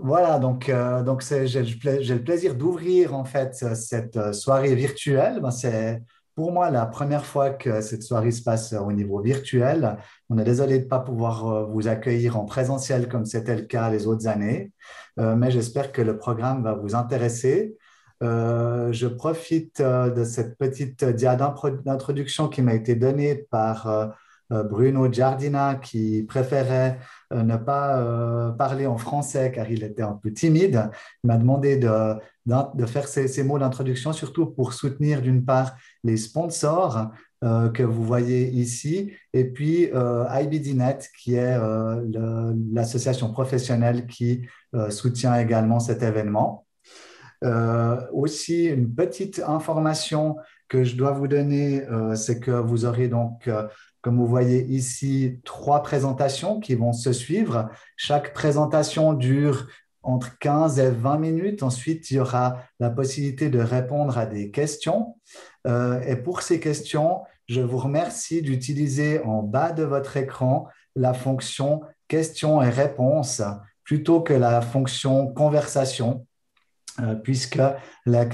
Voilà, donc, euh, donc j'ai le plaisir d'ouvrir en fait euh, cette euh, soirée virtuelle. c'est pour moi la première fois que cette soirée se passe au niveau virtuel. On est désolé de ne pas pouvoir vous accueillir en présentiel comme c'était le cas les autres années, mais j'espère que le programme va vous intéresser. je profite de cette petite diade d'introduction qui m'a été donnée par euh, Bruno Giardina qui préférait euh, ne pas euh, parler en français car il était un peu timide. Il m'a demandé de, de faire ces, ces mots d'introduction, surtout pour soutenir d'une part les sponsors que vous voyez ici, et puis IBDNet, qui est l'association professionnelle qui soutient également cet événement. aussi, une petite information que je dois vous donner, c'est que vous aurez donc comme vous voyez ici, trois présentations qui vont se suivre. Chaque présentation dure entre 15 et 20 minutes. Ensuite, il y aura la possibilité de répondre à des questions. Euh, et pour ces questions, je vous remercie d'utiliser en bas de votre écran la fonction questions et réponses plutôt que la fonction conversation. Euh, puisque la, la,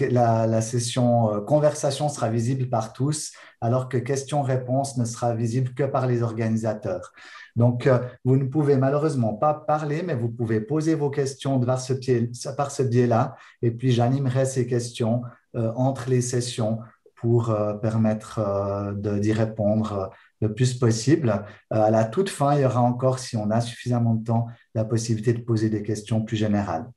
la, session euh, conversation sera visible par tous, alors que question-réponse ne sera visible que par les organisateurs. Donc, euh, vous ne pouvez malheureusement pas parler, mais vous pouvez poser vos questions par ce, biais, par ce là et puis j'animerai ces questions entre les sessions pour permettre d'y répondre le plus possible. à la toute fin, il y aura encore, si on a suffisamment de temps, la possibilité de poser des questions plus générales.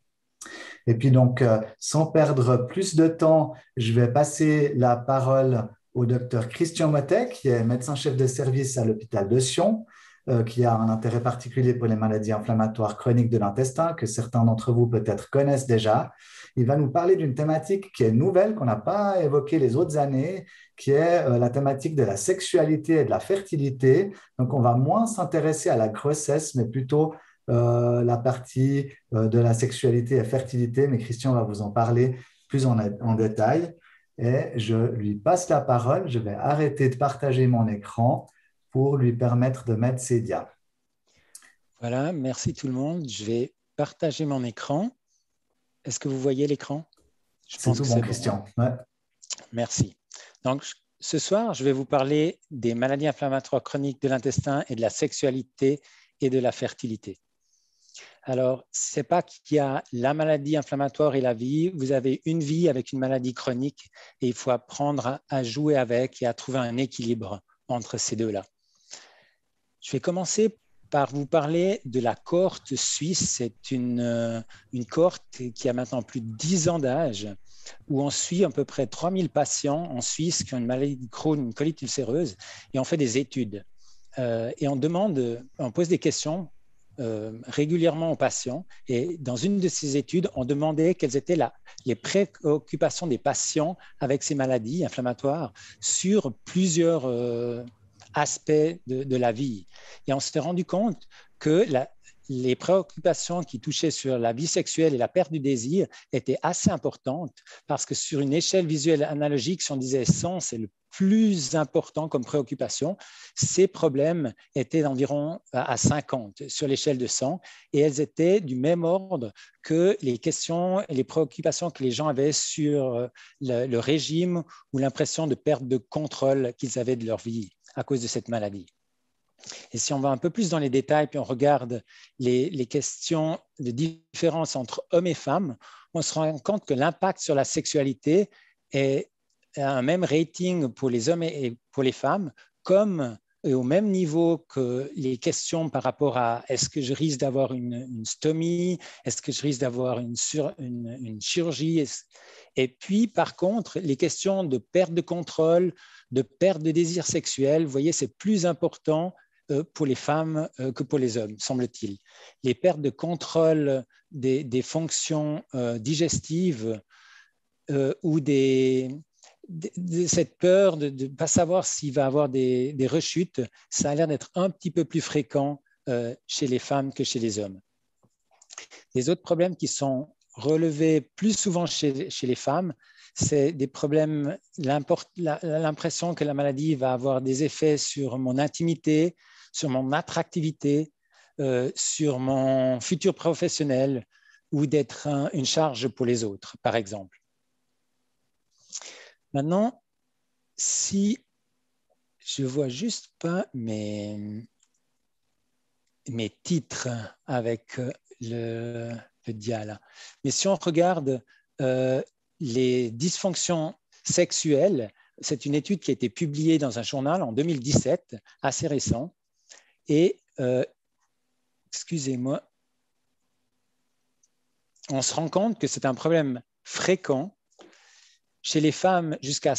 Et puis donc, euh, sans perdre plus de temps, je vais passer la parole au docteur Christian Motet, qui est médecin-chef de service à l'hôpital de Sion, euh, qui a un intérêt particulier pour les maladies inflammatoires chroniques de l'intestin, que certains d'entre vous peut-être connaissent déjà. Il va nous parler d'une thématique qui est nouvelle, qu'on n'a pas évoquée les autres années, qui est euh, la thématique de la sexualité et de la fertilité. Donc, on va moins s'intéresser à la grossesse, mais plutôt à euh, la partie euh, de la sexualité et fertilité, mais Christian va vous en parler plus en, détail. Et je lui passe la parole, je vais arrêter de partager mon écran pour lui permettre de mettre ses diables Voilà, merci tout le monde. Je vais partager mon écran. Est-ce que vous voyez l'écran pense tout bon, Christian. Merci. Donc, ce soir, je vais vous parler des maladies inflammatoires chroniques de l'intestin et de la sexualité et de la fertilité. Alors, ce n'est pas qu'il y a la maladie inflammatoire et la vie. Vous avez une vie avec une maladie chronique et il faut apprendre à, jouer avec et à trouver un équilibre entre ces deux-là. Je vais commencer par vous parler de la cohorte suisse. C'est une, euh, cohorte qui a maintenant plus de 10 ans d'âge, où on suit à peu près 3000 patients en Suisse qui ont une maladie de Crohn, une colite ulcéreuse, et on fait des études. Euh, et on demande, on pose des questions euh, régulièrement aux patients. Et dans une de ces études, on demandait quelles étaient les préoccupations des patients avec ces maladies inflammatoires sur plusieurs euh, aspects de, de, la vie. Et on s'est rendu compte que la, les préoccupations qui touchaient sur la vie sexuelle et la perte du désir étaient assez importantes parce que sur une échelle visuelle analogique, si on disait 100, c'est le plus important comme préoccupation, ces problèmes étaient d'environ à 50 sur l'échelle de 100 et elles étaient du même ordre que les questions et les préoccupations que les gens avaient sur euh, le régime ou l'impression de perte de contrôle qu'ils avaient de leur vie à cause de cette maladie. Et si on va un peu plus dans les détails, puis on regarde les, questions de différence entre hommes et femmes, on se rend compte que l'impact sur la sexualité est un même rating pour les hommes et pour les femmes, comme et euh, au même niveau que les questions par rapport à est-ce que je risque d'avoir une, stomie, est-ce que je risque d'avoir une, une, une, chirurgie. Et puis, par contre, les questions de perte de contrôle, de perte de désir sexuel, vous voyez, c'est plus important euh, pour les femmes euh, que pour les hommes, semble-t-il. Les pertes de contrôle des, fonctions euh, digestives ou des, cette peur de ne pas savoir s'il va avoir des, des, rechutes, ça a l'air d'être un petit peu plus fréquent chez les femmes que chez les hommes. Les autres problèmes qui sont relevés plus souvent chez, chez les femmes, c'est des problèmes, l'impression que la maladie va avoir des effets sur mon intimité, sur mon attractivité, euh, sur mon futur professionnel ou d'être une charge pour les autres, par exemple. Maintenant, si je vois juste pas mes, mes titres avec euh, le, le dial, mais si on regarde euh, les dysfonctions sexuelles, c'est une étude qui a été publiée dans un journal en 2017, assez récent, et, euh, excusez-moi, on se rend compte que c'est un problème fréquent. Chez les femmes, jusqu'à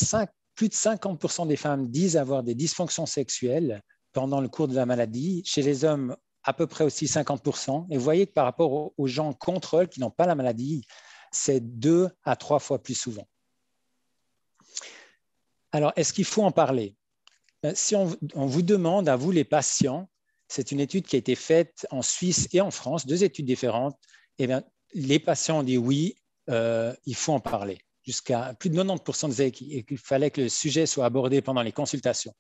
plus de 50% des femmes disent avoir des dysfonctions sexuelles pendant le cours de la maladie. Chez les hommes, à peu près aussi 50%. Et vous voyez que par rapport aux gens contrôle qui n'ont pas la maladie, c'est deux à trois fois plus souvent. Alors, est-ce qu'il faut en parler ben, si on, vous demande à vous les patients c'est une étude qui a été faite en Suisse et en France, deux études différentes. Et eh bien, les patients ont dit oui, euh, il faut en parler. Jusqu'à plus de 90% disaient qu'il fallait que le sujet soit abordé pendant les consultations.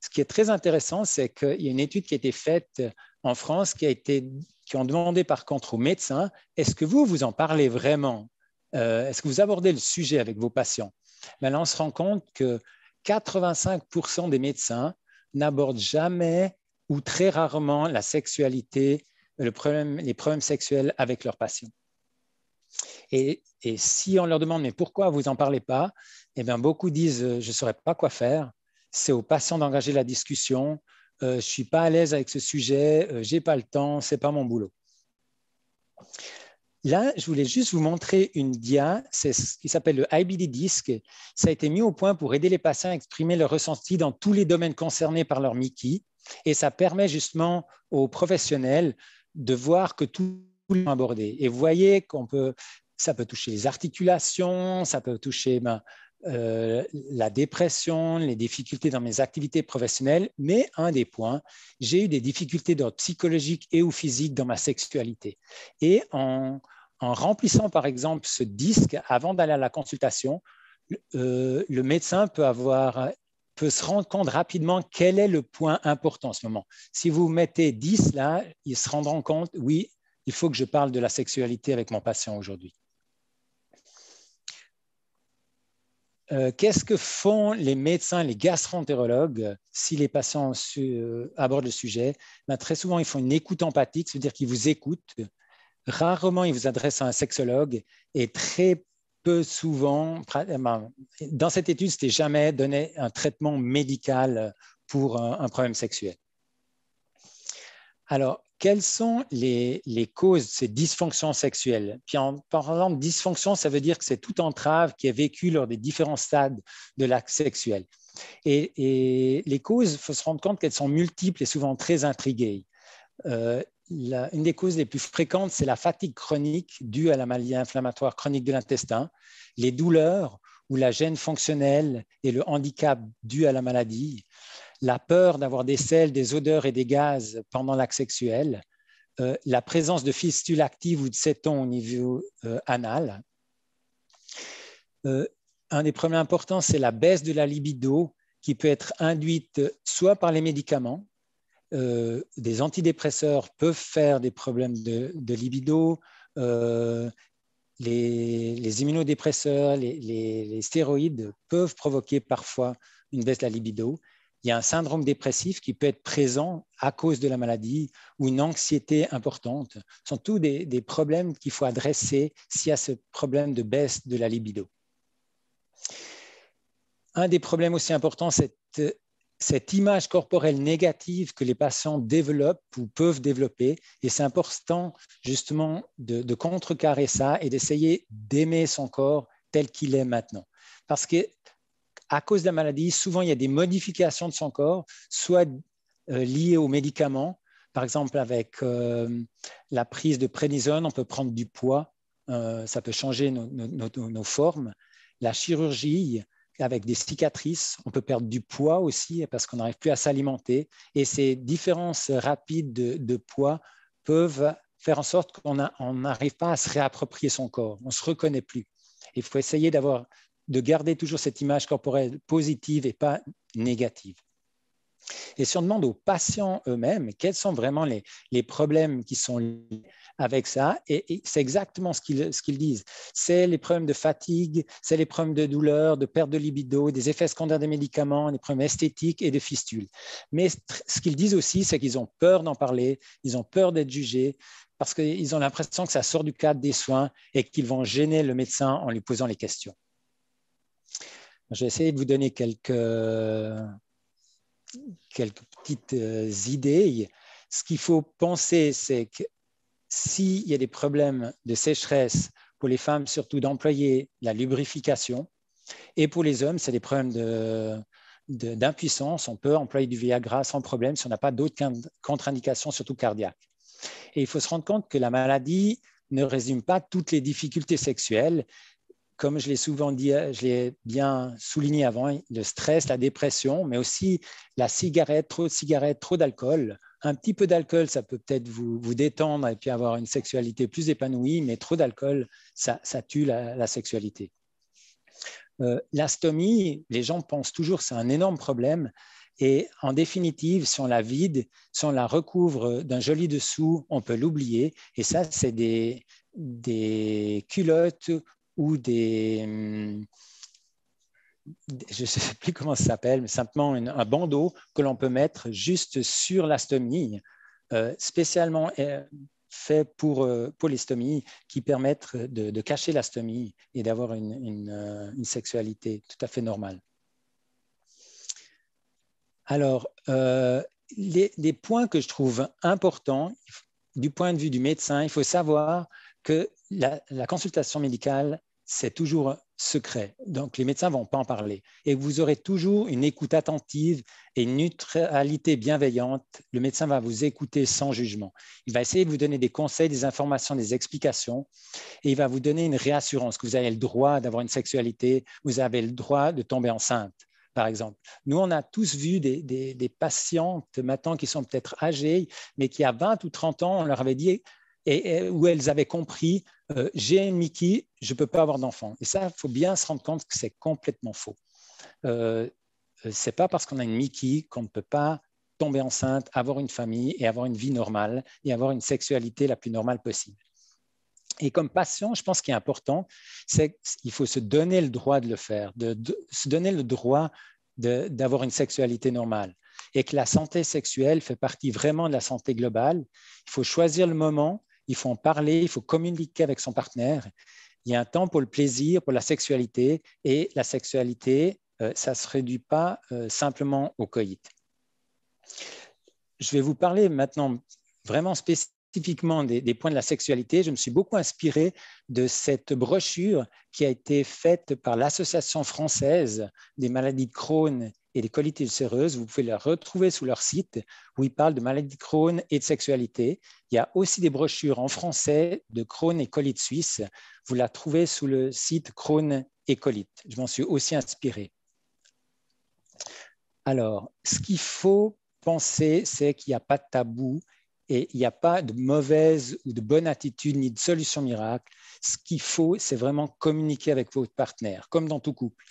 Ce qui est très intéressant, c'est qu'il y a une étude qui a été faite en France qui a été qui ont demandé par contre aux médecins, est-ce que vous, vous en parlez vraiment euh, Est-ce que vous abordez le sujet avec vos patients ben Là, on se rend compte que 85% des médecins n'abordent jamais ou très rarement la sexualité, euh, le problème, les problèmes sexuels avec leurs patients. Et, si on leur demande mais pourquoi vous n'en parlez pas, eh bien beaucoup disent euh, je ne saurais pas quoi faire. C'est aux patients d'engager la discussion. Euh, je ne suis pas à l'aise avec ce sujet. je j'ai pas le temps. C'est pas mon boulot. Là, je voulais juste vous montrer une dia, c'est ce qui s'appelle le IBD Disc. Ça a été mis au point pour aider les patients à exprimer leurs ressentis dans tous les domaines concernés par leur MIKI. Et ça permet justement aux professionnels de voir que tout est abordé. Et vous voyez qu'on peut, ça peut toucher les articulations, ça peut toucher ben, euh, la dépression, les difficultés dans mes activités professionnelles, mais un des points, j'ai eu des difficultés d'ordre psychologique et ou physiques dans ma sexualité. Et en, remplissant par exemple ce disque avant d'aller à la consultation, le euh, médecin peut avoir se rendre compte rapidement quel est le point important en ce moment. Si vous mettez 10 là, ils se rendront compte, oui, il faut que je parle de la sexualité avec mon patient aujourd'hui. Euh, qu'est-ce que font les médecins, les gastroentérologues, si les patients euh, abordent le sujet ben, Très souvent, ils font une écoute empathique, c'est-à-dire qu'ils vous écoutent. Rarement, ils vous adressent à un sexologue et très peu souvent, eh ben, dans cette étude, c'était jamais donné un traitement médical pour un, problème sexuel. Alors, quelles sont les, causes de ces dysfonctions sexuelles Puis en parlant dysfonction, ça veut dire que c'est toute entrave qui est vécue lors des différents stades de l'acte sexuel. Et, les causes, il faut se rendre compte qu'elles sont multiples et souvent très intriguées. Euh, une des causes les plus fréquentes, c'est la fatigue chronique due à la maladie inflammatoire chronique de l'intestin, les douleurs ou la gêne fonctionnelle et le handicap dû à la maladie, la peur d'avoir des sels, des odeurs et des gaz pendant l'acte sexuel, euh, la présence de fistules actives ou de cétons au niveau euh, anal. Euh, un des problèmes importants, c'est la baisse de la libido qui peut être induite soit par les médicaments, euh, des antidépresseurs peuvent faire des problèmes de, libido, euh, les, immunodépresseurs, les, stéroïdes peuvent provoquer parfois une baisse de la libido. Il y a un syndrome dépressif qui peut être présent à cause de la maladie ou une anxiété importante. Ce sont tous des, des problèmes qu'il faut adresser s'il y a ce problème de baisse de la libido. Un des problèmes aussi importants, c'est euh, cette image corporelle négative que les patients développent ou peuvent développer. Et c'est important justement de, contrecarrer ça et d'essayer d'aimer son corps tel qu'il est maintenant. Parce que à cause de la maladie, souvent il y a des modifications de son corps, soit euh, liées aux médicaments. Par exemple, avec euh, la prise de prénisone, on peut prendre du poids. Euh, ça peut changer nos formes. La chirurgie, avec des cicatrices, on peut perdre du poids aussi parce qu'on n'arrive plus à s'alimenter. Et ces différences rapides de, poids peuvent faire en sorte qu'on n'arrive pas à se réapproprier son corps, on ne se reconnaît plus. Il faut essayer d'avoir, de garder toujours cette image corporelle positive et pas négative. Et si on demande aux patients eux-mêmes quels sont vraiment les, les problèmes qui sont liés avec ça. Et, c'est exactement ce qu'ils disent. C'est les problèmes de fatigue, c'est les problèmes de douleur, de perte de libido, des effets secondaires des médicaments, des problèmes esthétiques et de fistules. Mais ce qu'ils disent aussi, c'est qu'ils ont peur d'en parler, ils ont peur d'être jugés parce qu'ils ont l'impression que ça sort du cadre des soins et qu'ils vont gêner le médecin en lui posant les questions. Je vais de vous donner quelques, quelques petites euh, idées. Ce qu'il faut penser, c'est que s'il y a des problèmes de sécheresse pour les femmes, surtout d'employer la lubrification, et pour les hommes, c'est des problèmes d'impuissance, on peut employer du Viagra sans problème si on n'a pas d'autres contre-indications, surtout cardiaques. Et il faut se rendre compte que la maladie ne résume pas toutes les difficultés sexuelles. Comme je l'ai souvent dit, je l'ai bien souligné avant, le stress, la dépression, mais aussi la cigarette, trop de cigarettes, trop d'alcool un petit peu d'alcool, ça peut peut-être vous, détendre et puis avoir une sexualité plus épanouie, mais trop d'alcool, ça, tue la, sexualité. Euh, l'astomie, les gens pensent toujours c'est un énorme problème. Et en définitive, si on la vide, si on la recouvre d'un joli dessous, on peut l'oublier. Et ça, c'est des, culottes ou des, hum, je ne sais plus comment ça s'appelle, mais simplement un bandeau que l'on peut mettre juste sur l'astomie, euh, spécialement euh, fait pour, euh, pour qui permettent de, cacher l'astomie et d'avoir une, une, sexualité tout à fait normale. Alors, les, points que je trouve importants, du point de vue du médecin, il faut savoir que la, la consultation médicale, c'est toujours secret. Donc, les médecins ne vont pas en parler. Et vous aurez toujours une écoute attentive et une neutralité bienveillante. Le médecin va vous écouter sans jugement. Il va essayer de vous donner des conseils, des informations, des explications. Et il va vous donner une réassurance que vous avez le droit d'avoir une sexualité, vous avez le droit de tomber enceinte par exemple. Nous, on a tous vu des, des, patientes maintenant qui sont peut-être âgées, mais qui à 20 ou 30 ans, on leur avait dit, et, et, où elles avaient compris, euh, j'ai une Mickey, je ne peux pas avoir d'enfant. Et ça, il faut bien se rendre compte que c'est complètement faux. Euh, euh, c'est pas parce qu'on a une Mickey qu'on ne peut pas tomber enceinte, avoir une famille et avoir une vie normale et avoir une sexualité la plus normale possible. Et comme patient, je pense qu'il est important, c'est qu'il faut se donner le droit de le faire, de se donner le droit d'avoir une sexualité normale et que la santé sexuelle fait partie vraiment de la santé globale. Il faut choisir le moment il faut en parler, il faut communiquer avec son partenaire. Il y a un temps pour le plaisir, pour la sexualité, et la sexualité, euh, ça ne se réduit pas euh, simplement au coït. Je vais vous parler maintenant vraiment spécifiquement des, des, points de la sexualité. Je me suis beaucoup inspiré de cette brochure qui a été faite par l'Association française des maladies de Crohn et les colites ulcéreuses. Vous pouvez la retrouver sous leur site où ils parlent de maladie de Crohn et de sexualité. Il y a aussi des brochures en français de Crohn et colite suisse. Vous la trouvez sous le site Crohn et colite. Je m'en suis aussi inspiré. Alors, ce qu'il faut penser, c'est qu'il n'y a pas de tabou et il n'y a pas de mauvaise ou de bonne attitude ni de solution miracle. Ce qu'il faut, c'est vraiment communiquer avec votre partenaire, comme dans tout couple.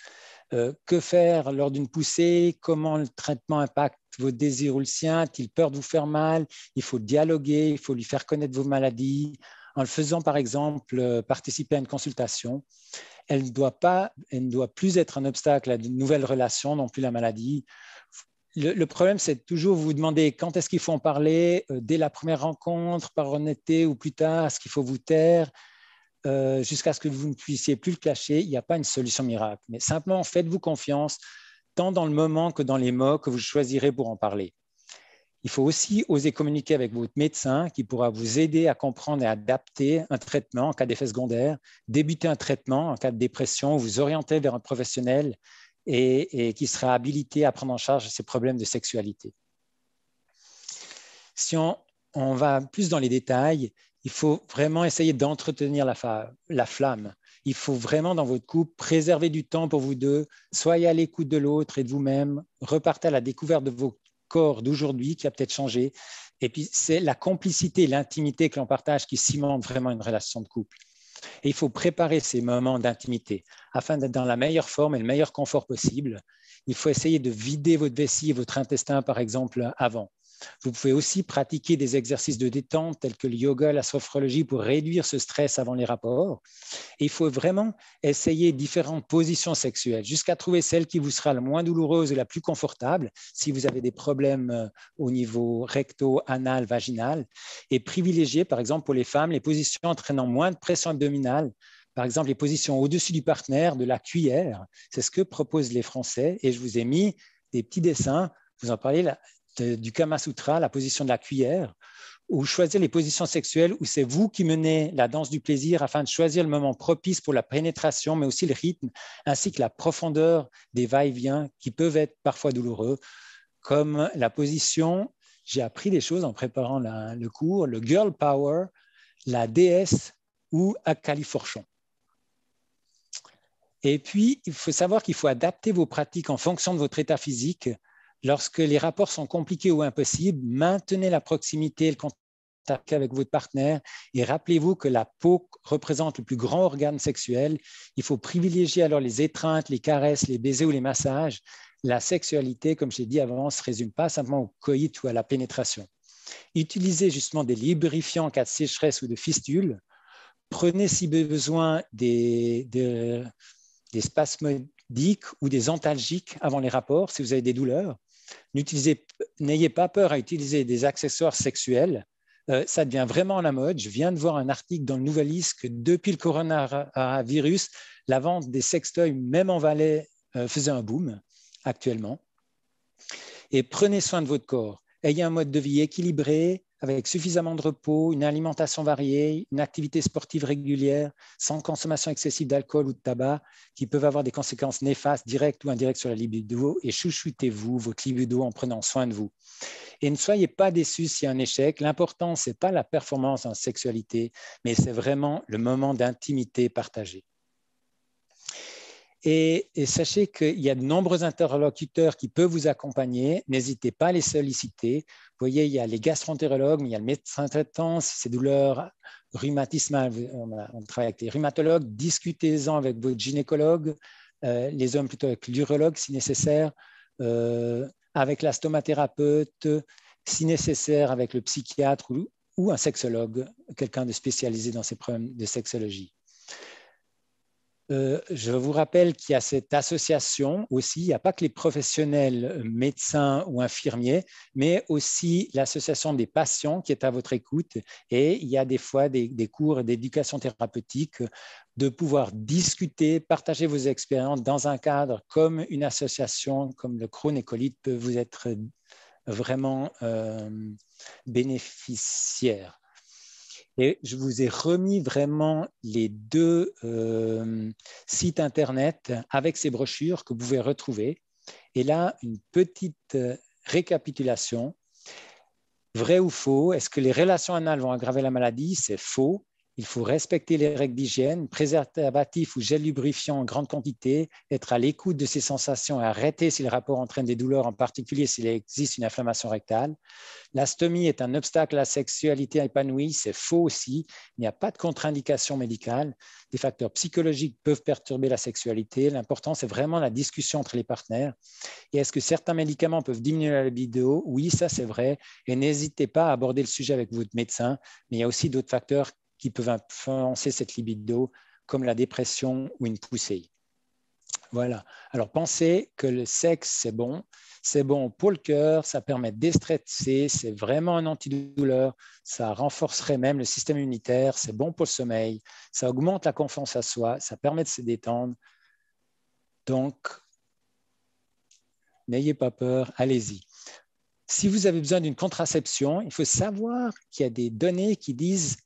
Euh, que faire lors d'une poussée Comment le traitement impacte vos désirs ou le sien A-t-il peur de vous faire mal Il faut dialoguer, il faut lui faire connaître vos maladies. En le faisant, par exemple, euh, participer à une consultation, elle ne doit, plus être un obstacle à de nouvelles relations, non plus la maladie. Le, problème, c'est toujours vous demander quand est-ce qu'il faut en parler, euh, dès la première rencontre, par honnêteté ou plus tard, est-ce qu'il faut vous taire euh, jusqu'à ce que vous ne puissiez plus le cacher. Il n'y a pas une solution miracle. Mais simplement, faites-vous confiance, tant dans le moment que dans les mots que vous choisirez pour en parler. Il faut aussi oser communiquer avec votre médecin qui pourra vous aider à comprendre et adapter un traitement en cas d'effet secondaire, débuter un traitement en cas de dépression, vous orienter vers un professionnel et, qui sera habilité à prendre en charge ces problèmes de sexualité. Si on va plus dans les détails, il faut vraiment essayer d'entretenir la, flamme. Il faut vraiment, dans votre couple, préserver du temps pour vous deux. Soyez à l'écoute de l'autre et de vous-même. Repartez à la découverte de vos corps d'aujourd'hui qui a peut-être changé. Et puis, c'est la complicité, l'intimité que l'on partage qui cimente vraiment une relation de couple. Et il faut préparer ces moments d'intimité afin d'être dans la meilleure forme et le meilleur confort possible. Il faut essayer de vider votre vessie et votre intestin, par exemple, avant. Vous pouvez aussi pratiquer des exercices de détente tels que le yoga, la sophrologie pour réduire ce stress avant les rapports. il faut vraiment essayer différentes positions sexuelles jusqu'à trouver celle qui vous sera la moins douloureuse et la plus confortable si vous avez des problèmes euh, au niveau recto, anal, vaginal. Et privilégier, par exemple, pour les femmes, les positions entraînant moins de pression abdominale par exemple les positions au-dessus du partenaire, de la cuillère. C'est ce que proposent les Français. Et je vous ai mis des petits dessins, vous en parlez, là du Kama Sutra, la position de la cuillère, ou choisir les positions sexuelles où c'est vous qui menez la danse du plaisir afin de choisir le moment propice pour la pénétration, mais aussi le rythme, ainsi que la profondeur des va-et-vient qui peuvent être parfois douloureux, comme la position, j'ai appris des choses en préparant le cours, le Girl Power, la déesse ou Akali Forchon. Et puis, il faut savoir qu'il faut adapter vos pratiques en fonction de votre état physique Lorsque les rapports sont compliqués ou impossibles, maintenez la proximité et le contact avec votre partenaire et rappelez-vous que la peau représente le plus grand organe sexuel. Il faut privilégier alors les étreintes, les caresses, les baisers ou les massages. La sexualité, comme je l'ai dit avant, ne se résume pas simplement au coït ou à la pénétration. Utilisez justement des lubrifiants en cas de sécheresse ou de fistule. Prenez si besoin des, des spasmodiques ou des antalgiques avant les rapports si vous avez des douleurs n'ayez pas peur à utiliser des accessoires sexuels. Euh, ça devient vraiment la mode. Je viens de voir un article dans le Liste que depuis le coronavirus, la vente des sextoys, même en Valais, euh, faisait un boom actuellement. Et prenez soin de votre corps. Ayez un mode de vie équilibré, avec suffisamment de repos, une alimentation variée, une activité sportive régulière, sans consommation excessive d'alcool ou de tabac, qui peuvent avoir des conséquences néfastes directes ou indirectes sur la libido, et chouchoutez-vous votre libido en prenant soin de vous. Et ne soyez pas déçus s'il y a un échec. L'important, ce n'est pas la performance en sexualité, mais c'est vraiment le moment d'intimité partagée. Et, sachez qu'il y a de nombreux interlocuteurs qui peuvent vous accompagner. N'hésitez pas à les solliciter. Vous voyez, il y a les gastroentérologues, il y a le médecin traitant. Si c'est douleur, rhumatisme, hein, on, travaille avec les rhumatologues. Discutez-en avec vos gynécologues euh, les hommes plutôt avec l'urologue si nécessaire, euh, avec la si nécessaire avec le psychiatre ou un sexologue, quelqu'un de spécialisé dans ces problèmes de sexologie. Euh, je vous rappelle qu'il y a cette association aussi, il n'y a pas que les professionnels euh, médecins ou infirmiers, mais aussi l'association des patients qui est à votre écoute. Et il y a des fois des, cours d'éducation thérapeutique, euh, de pouvoir discuter, partager vos expériences dans un cadre comme une association, comme le Crohn et Colite peut vous être vraiment bénéficiaire. Et je vous ai remis vraiment les deux euh, sites Internet avec ces brochures que vous pouvez retrouver. Et là, une petite euh, récapitulation. Vrai ou faux Est-ce que les relations anales vont aggraver la maladie C'est faux. Il faut respecter les règles d'hygiène, préservatif ou gel lubrifiant en grande quantité, être à l'écoute de ses sensations et arrêter si le rapport entraîne des douleurs, en particulier s'il existe une inflammation rectale. L'astomie est un obstacle à la sexualité épanouie, c'est faux aussi. Il n'y a pas de contre-indication médicale. Des facteurs psychologiques peuvent perturber la sexualité. L'important, c'est vraiment la discussion entre les partenaires. Et est-ce que certains médicaments peuvent diminuer la libido Oui, ça c'est vrai. Et n'hésitez pas à aborder le sujet avec votre médecin, mais il y a aussi d'autres facteurs qui peuvent influencer cette libido, comme la dépression ou une poussée. Voilà. Alors pensez que le sexe, c'est bon. C'est bon pour le cœur, ça permet de déstresser, c'est vraiment un antidouleur, ça renforcerait même le système immunitaire, c'est bon pour le sommeil, ça augmente la confiance à soi, ça permet de se détendre. Donc, n'ayez pas peur, allez-y. Si vous avez besoin d'une contraception, il faut savoir qu'il y a des données qui disent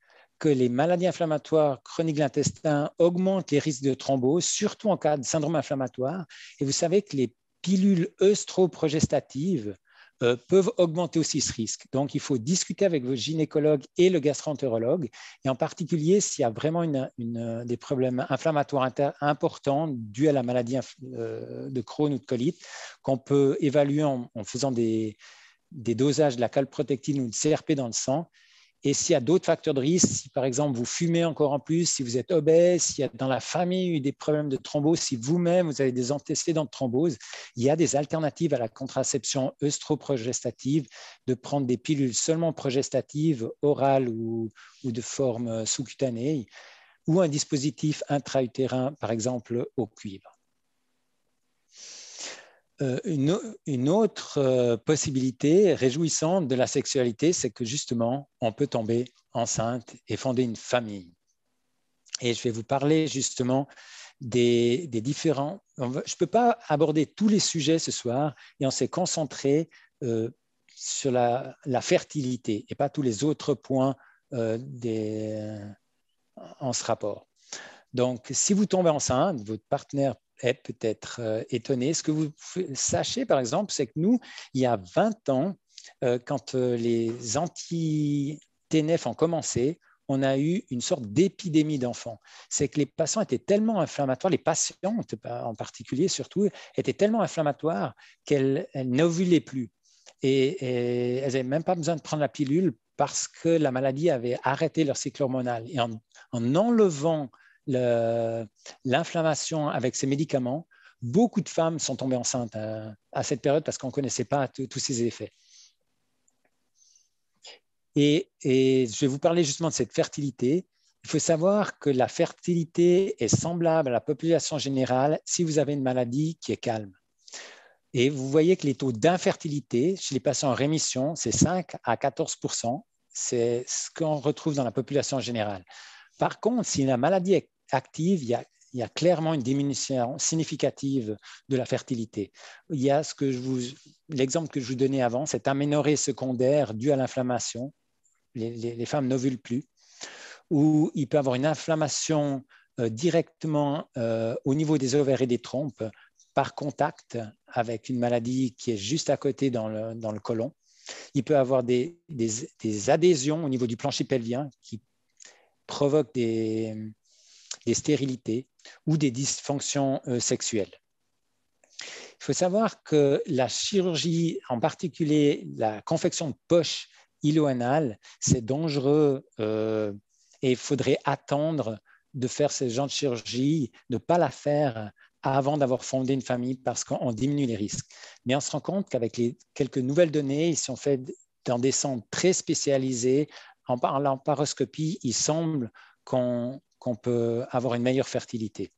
que les maladies inflammatoires chroniques de l'intestin augmentent les risques de thrombose, surtout en cas de syndrome inflammatoire. Et vous savez que les pilules œstroprogestatives euh, peuvent augmenter aussi ce risque. Donc, il faut discuter avec vos gynécologues et le gastroentérologue, et en particulier s'il y a vraiment des problèmes inflammatoires importants dus à la maladie euh, de Crohn ou de colite, qu'on peut évaluer en, faisant des, des, dosages de la calprotectine ou de CRP dans le sang, et s'il y a d'autres facteurs de risque, si par exemple vous fumez encore en plus, si vous êtes obèse, s'il y a dans la famille eu des problèmes de thrombose, si vous-même vous avez des antécédents de thrombose, il y a des alternatives à la contraception œstroprogestative, de prendre des pilules seulement progestatives, orales ou, ou de forme sous-cutanée, ou un dispositif intra-utérin, par exemple au cuivre. Euh, une, autre euh, possibilité réjouissante de la sexualité, c'est que justement, on peut tomber enceinte et fonder une famille. Et je vais vous parler justement des, différents... Je ne peux pas aborder tous les sujets ce soir et on s'est concentré euh, sur la, fertilité et pas tous les autres points en ce rapport. Donc, si vous tombez enceinte, votre partenaire est peut-être euh, étonné. Ce que vous sachez, par exemple, c'est que nous, il y a 20 ans, euh, quand euh, les anti-TNF ont commencé, on a eu une sorte d'épidémie d'enfants. C'est que les patients étaient tellement inflammatoires, les patientes en particulier surtout, étaient tellement inflammatoires qu'elles n'ovulaient plus. Et, elles n'avaient même pas besoin de prendre la pilule parce que la maladie avait arrêté leur cycle hormonal. Et en enlevant l'inflammation avec ces médicaments, beaucoup de femmes sont tombées enceintes euh, à, cette période parce qu'on ne connaissait pas tous ces effets. Et, je vais vous parler justement de cette fertilité. Il faut savoir que la fertilité est semblable à la population générale si vous avez une maladie qui est calme. Et vous voyez que les taux d'infertilité chez les patients en rémission, c'est 5 à 14 C'est ce qu'on retrouve dans la population générale. Par contre, si la maladie est active, il y a clairement une diminution significative de la fertilité. Il y a ce que je vous, l'exemple que je vous donnais avant, cette aménorrhée secondaire due à l'inflammation. Les, les, femmes n'ovulent plus. Ou il peut avoir une inflammation euh, directement euh, au niveau des ovaires et des trompes par contact avec une maladie qui est juste à côté dans le, dans le côlon. Il peut avoir des, des adhésions au niveau du plancher pelvien qui provoquent des, des stérilités ou des dysfonctions euh, sexuelles. Il faut savoir que la chirurgie, en particulier la confection de poches iloanale, c'est dangereux euh, et il faudrait attendre de faire ce genre de chirurgie, de ne pas la faire avant d'avoir fondé une famille parce qu'on diminue les risques. Mais on se rend compte qu'avec les quelques nouvelles données, ils sont faits dans des centres très spécialisés. En parlant paroscopie, il semble qu'on qu'on peut avoir une meilleure fertilité.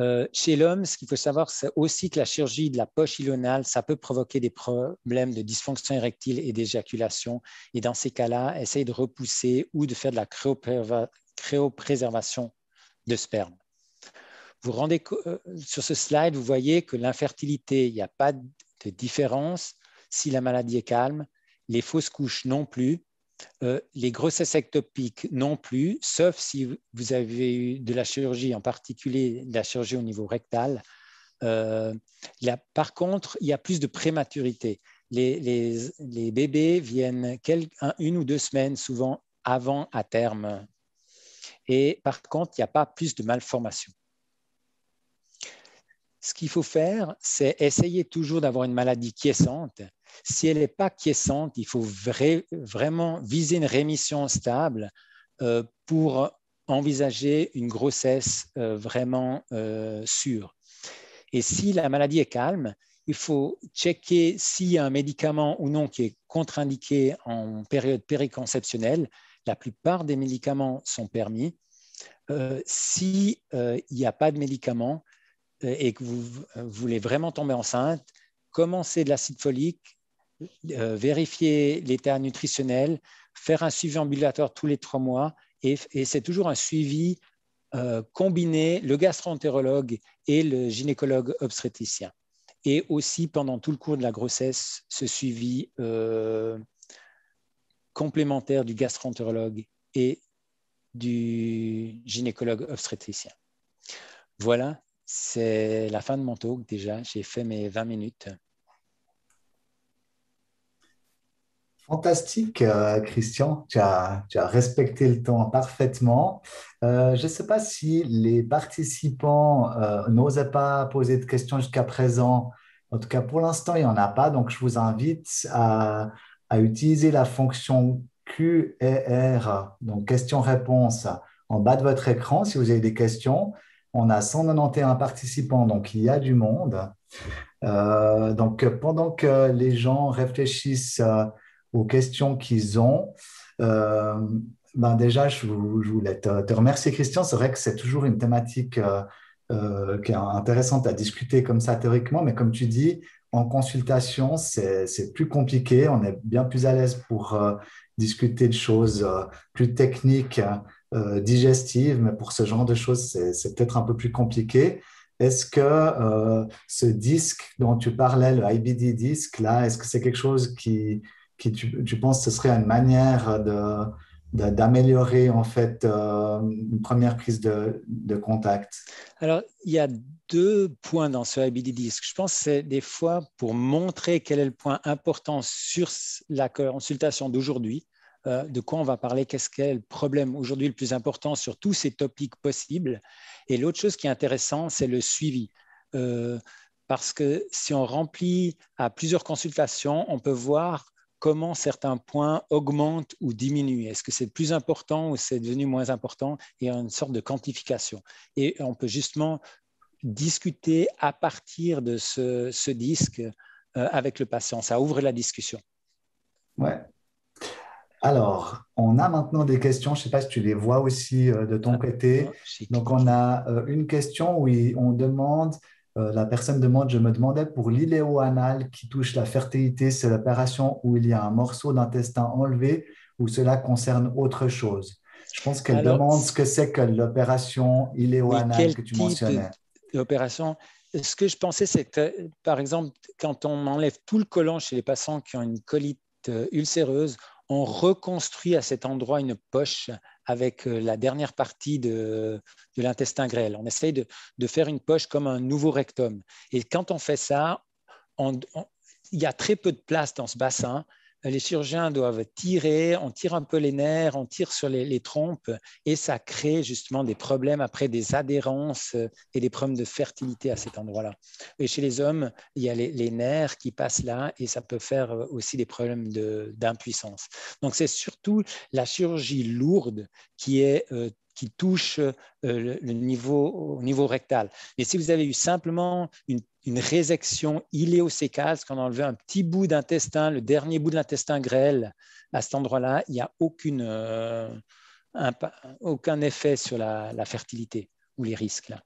Euh, chez l'homme, ce qu'il faut savoir, c'est aussi que la chirurgie de la poche ilonale, ça peut provoquer des problèmes de dysfonction érectile et d'éjaculation. Et dans ces cas-là, essayez de repousser ou de faire de la créopréservation de sperme. Vous rendez euh, sur ce slide, vous voyez que l'infertilité, il n'y a pas de différence si la maladie est calme, les fausses couches non plus, euh, les grossesses ectopiques non plus, sauf si vous avez eu de la chirurgie, en particulier de la chirurgie au niveau rectal. Euh, par contre, il y a plus de prématurité. Les, bébés viennent une ou deux semaines souvent avant à terme. Et par contre, il n'y a pas plus de malformations. Ce qu'il faut faire, c'est essayer toujours d'avoir une maladie quiescente si elle n'est pas quiescente, il faut vraiment viser une rémission stable euh, pour envisager une grossesse euh, vraiment euh, sûre. Et si la maladie est calme, il faut checker s'il y a un médicament ou non qui est contre-indiqué en période périconceptionnelle. La plupart des médicaments sont permis. Euh, S'il n'y a pas de médicament et que vous, vous, voulez vraiment tomber enceinte, commencez de l'acide folique euh, vérifier l'état nutritionnel, faire un suivi ambulatoire tous les trois mois. Et, c'est toujours un suivi euh, combiné, le gastroentérologue et le gynécologue obstétricien. Et aussi, pendant tout le cours de la grossesse, ce suivi euh, complémentaire du gastroentérologue et du gynécologue obstétricien. Voilà, c'est la fin de mon talk déjà. J'ai fait mes 20 minutes. Fantastique, euh, Christian. Tu as, respecté le temps parfaitement. Euh, je ne sais pas si les participants euh, n'osaient pas poser de questions jusqu'à présent. En tout cas, pour l'instant, il n'y en a pas. Donc, je vous invite à, utiliser la fonction Q&R, e donc question-réponse, en bas de votre écran si vous avez des questions. On a 191 participants, donc il y a du monde. donc, pendant que les gens réfléchissent aux questions qu'ils ont. Euh, ben déjà, je, voulais te, remercier, Christian. C'est vrai que c'est toujours une thématique euh, euh, qui est intéressante à discuter comme ça théoriquement, mais comme tu dis, en consultation, c'est plus compliqué. On est bien plus à l'aise pour discuter de choses plus techniques, digestives, mais pour ce genre de choses, c'est peut-être un peu plus compliqué. Est-ce que ce disque dont tu parlais, le IBD disque, là, est-ce que c'est quelque chose qui, qui tu, penses que ce serait une manière de, d'améliorer en fait euh, une première prise de, de contact Alors, il y a deux points dans ce IBD-DISC. je pense, c'est des fois pour montrer quel est le point important sur la consultation d'aujourd'hui, euh, de quoi on va parler, qu'est-ce qu'est le problème aujourd'hui le plus important sur tous ces topics possibles. Et l'autre chose qui est intéressante, c'est le suivi. Euh, parce que si on remplit à plusieurs consultations, on peut voir comment certains points augmentent ou diminuent. Est-ce que c'est plus important ou c'est devenu moins important Il y a une sorte de quantification. Et on peut justement discuter à partir de ce, disque euh, avec le patient. Ça ouvre la discussion. Ouais. Alors, on a maintenant des questions. Je ne sais pas si tu les vois aussi euh, de ton ah, côté. Donc, on a euh, une question où on demande euh, la personne demande, je me demandais pour liléo qui touche la fertilité, c'est l'opération où il y a un morceau d'intestin enlevé ou cela concerne autre chose. Je pense qu'elle demande ce que c'est que l'opération iléo que tu mentionnais. L'opération, ce que je pensais, c'est que par exemple, quand on enlève tout le collant chez les patients qui ont une colite euh, ulcéreuse, on reconstruit à cet endroit une poche avec euh, la dernière partie de, l'intestin grêle. On essaye de, faire une poche comme un nouveau rectum. Et quand on fait ça, il y a très peu de place dans ce bassin euh, les chirurgiens doivent tirer, on tire un peu les nerfs, on tire sur les, trompes, et ça crée justement des problèmes après des adhérences euh, et des problèmes de fertilité à cet endroit-là. Et chez les hommes, il y a les, nerfs qui passent là, et ça peut faire euh, aussi des problèmes d'impuissance. Donc c'est surtout la chirurgie lourde qui touche le, niveau, au niveau rectal. Et si vous avez eu simplement une une résection iléosécale, qu'on a enlevé un petit bout d'intestin, le dernier bout de l'intestin grêle, à cet endroit-là, il n'y a euh, aucun effet sur la, la fertilité ou les risques. Là.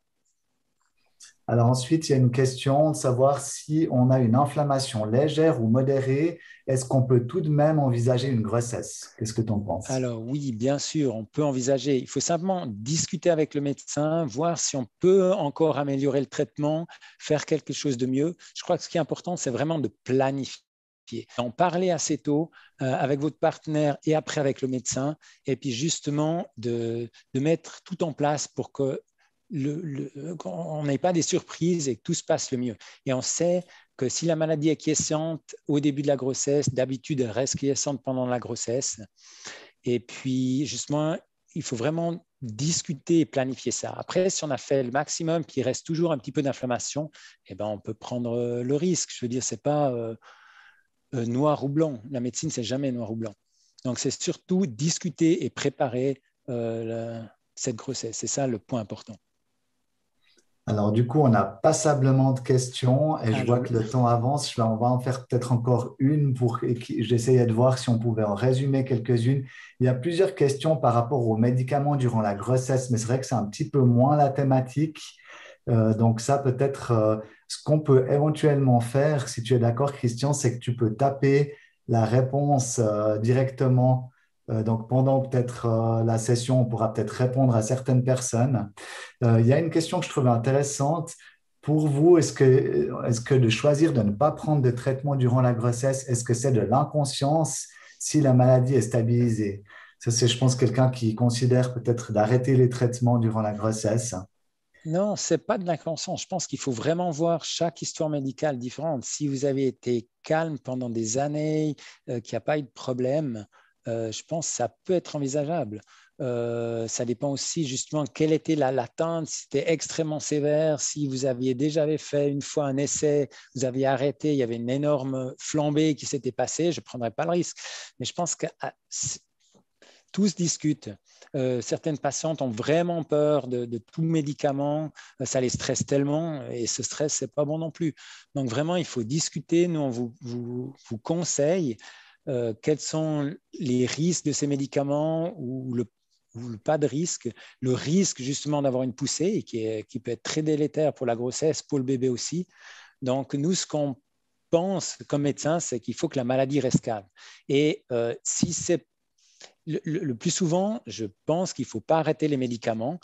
Alors ensuite, il y a une question de savoir si on a une inflammation légère ou modérée, est-ce qu'on peut tout de même envisager une grossesse Qu'est-ce que tu en penses Alors oui, bien sûr, on peut envisager. Il faut simplement discuter avec le médecin, voir si on peut encore améliorer le traitement, faire quelque chose de mieux. Je crois que ce qui est important, c'est vraiment de planifier en parler assez tôt euh, avec votre partenaire et après avec le médecin, et puis justement de, de mettre tout en place pour que le, n'a pas des surprises et que tout se passe le mieux. Et on sait que si la maladie est quiescente au début de la grossesse, d'habitude, elle reste quiescente pendant la grossesse. Et puis, justement, il faut vraiment discuter et planifier ça. Après, si on a fait le maximum, qu'il reste toujours un petit peu d'inflammation, eh ben, on peut prendre euh, le risque. Je veux dire, ce n'est pas euh, euh, noir ou blanc. La médecine, c'est jamais noir ou blanc. Donc, c'est surtout discuter et préparer cette grossesse. C'est ça le point important. Alors du coup, on a passablement de questions et je ah, vois que le temps avance. on va en faire peut-être encore une pour j'essayais de voir si on pouvait en résumer quelques-unes. Il y a plusieurs questions par rapport aux médicaments durant la grossesse, mais c'est vrai que c'est un petit peu moins la thématique. Euh, donc ça peut-être euh, ce qu'on peut éventuellement faire, si tu es d'accord Christian, c'est que tu peux taper la réponse euh, directement euh, donc pendant peut-être euh, la session, on pourra peut-être répondre à certaines personnes. Euh, il y a une question que je trouvais intéressante. Pour vous, est-ce que, de choisir de ne pas prendre de traitement durant la grossesse, est-ce que c'est de l'inconscience si la maladie est stabilisée Ça, c'est, je pense, quelqu'un qui considère peut-être d'arrêter les traitements durant la grossesse. Non, ce n'est pas de l'inconscience. Je pense qu'il faut vraiment voir chaque histoire médicale différente. Si vous avez été calme pendant des années, qu'il n'y a pas eu de problème, euh, je pense que ça peut être envisageable. Euh, ça dépend aussi justement quelle était la latente, si c'était extrêmement sévère, si vous aviez déjà fait une fois un essai, vous aviez arrêté, il y avait une énorme flambée qui s'était passée, je ne prendrais pas le risque. Mais je pense que ah, tous discutent. Euh, certaines patientes ont vraiment peur de, tout médicament, ça les stresse tellement et ce stress, n'est pas bon non plus. Donc vraiment, il faut discuter. Nous, on vous conseille euh, quels sont les risques de ces médicaments ou le, pas de risque, le risque justement d'avoir une poussée qui, qui peut être très délétère pour la grossesse, pour le bébé aussi. Donc nous, ce qu'on pense comme médecin, c'est qu'il faut que la maladie reste calme. Et euh, si c'est le, plus souvent, je pense qu'il ne faut pas arrêter les médicaments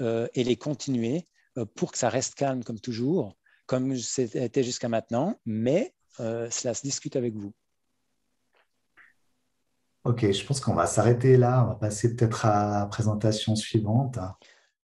euh, et les continuer pour que ça reste calme comme toujours, comme c'était jusqu'à maintenant, mais cela se discute avec vous. Ok, je pense qu'on va s'arrêter là. On va passer peut-être à la présentation suivante.